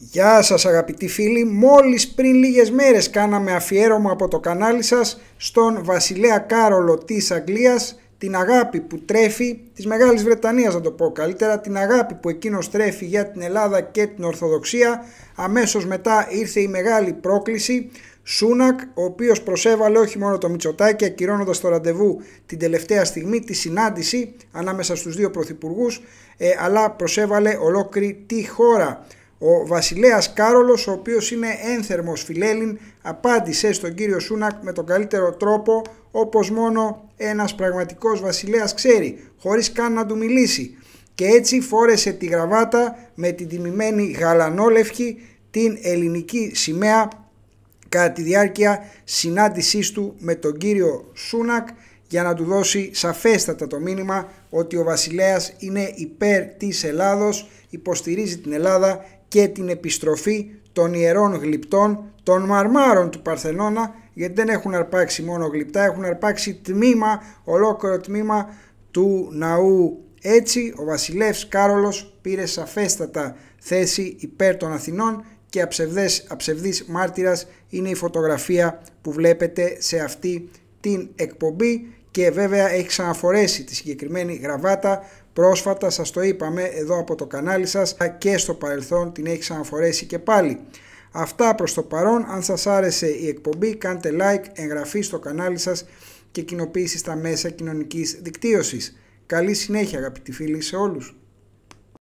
Γεια σας αγαπητοί φίλοι, μόλις πριν λίγες μέρες κάναμε αφιέρωμα από το κανάλι σας στον βασιλέα Κάρολο της Αγγλίας, την αγάπη που τρέφει, της Μεγάλης Βρετανίας να το πω καλύτερα, την αγάπη που εκείνος τρέφει για την Ελλάδα και την Ορθοδοξία. Αμέσως μετά ήρθε η μεγάλη πρόκληση, Σούνακ, ο οποίος προσέβαλε όχι μόνο το Μητσοτάκη, ακυρώνοντας το ραντεβού την τελευταία στιγμή, τη συνάντηση ανάμεσα στους δύο πρωθυπουργούς, ε, αλλά προσέβαλε ολόκληρη τη χώρα. Ο βασιλέας Κάρολος, ο οποίος είναι ένθερμος φιλέλλην, απάντησε στον κύριο Σούνακ με τον καλύτερο τρόπο, όπως μόνο ένας πραγματικός βασιλέας ξέρει, χωρίς καν να του μιλήσει. Και έτσι φόρεσε τη γραβάτα με την τιμημένη γαλανόλευκη, την ελληνική σημαία, κατά τη διάρκεια συνάντησής του με τον κύριο Σούνακ, για να του δώσει σαφέστατα το μήνυμα ότι ο βασιλέας είναι υπέρ της Ελλάδος, υποστηρίζει την Ελλάδα και την επιστροφή των ιερών γλυπτών, των μαρμάρων του Παρθενώνα, γιατί δεν έχουν αρπάξει μόνο γλυπτά, έχουν αρπάξει τμήμα, ολόκληρο τμήμα του ναού. Έτσι, ο βασιλεύς Κάρολος πήρε σαφέστατα θέση υπέρ των Αθηνών και αψευδές, αψευδής μάρτυρας είναι η φωτογραφία που βλέπετε σε αυτή την εκπομπή και βέβαια έχει ξαναφορέσει τη συγκεκριμένη γραβάτα πρόσφατα σας το είπαμε εδώ από το κανάλι σας και στο παρελθόν την έχει ξαναφορέσει και πάλι. Αυτά προς το παρόν, αν σας άρεσε η εκπομπή κάντε like, εγγραφή στο κανάλι σας και κοινοποίηση στα μέσα κοινωνικής δικτύωσης. Καλή συνέχεια αγαπητοί φίλοι σε όλους.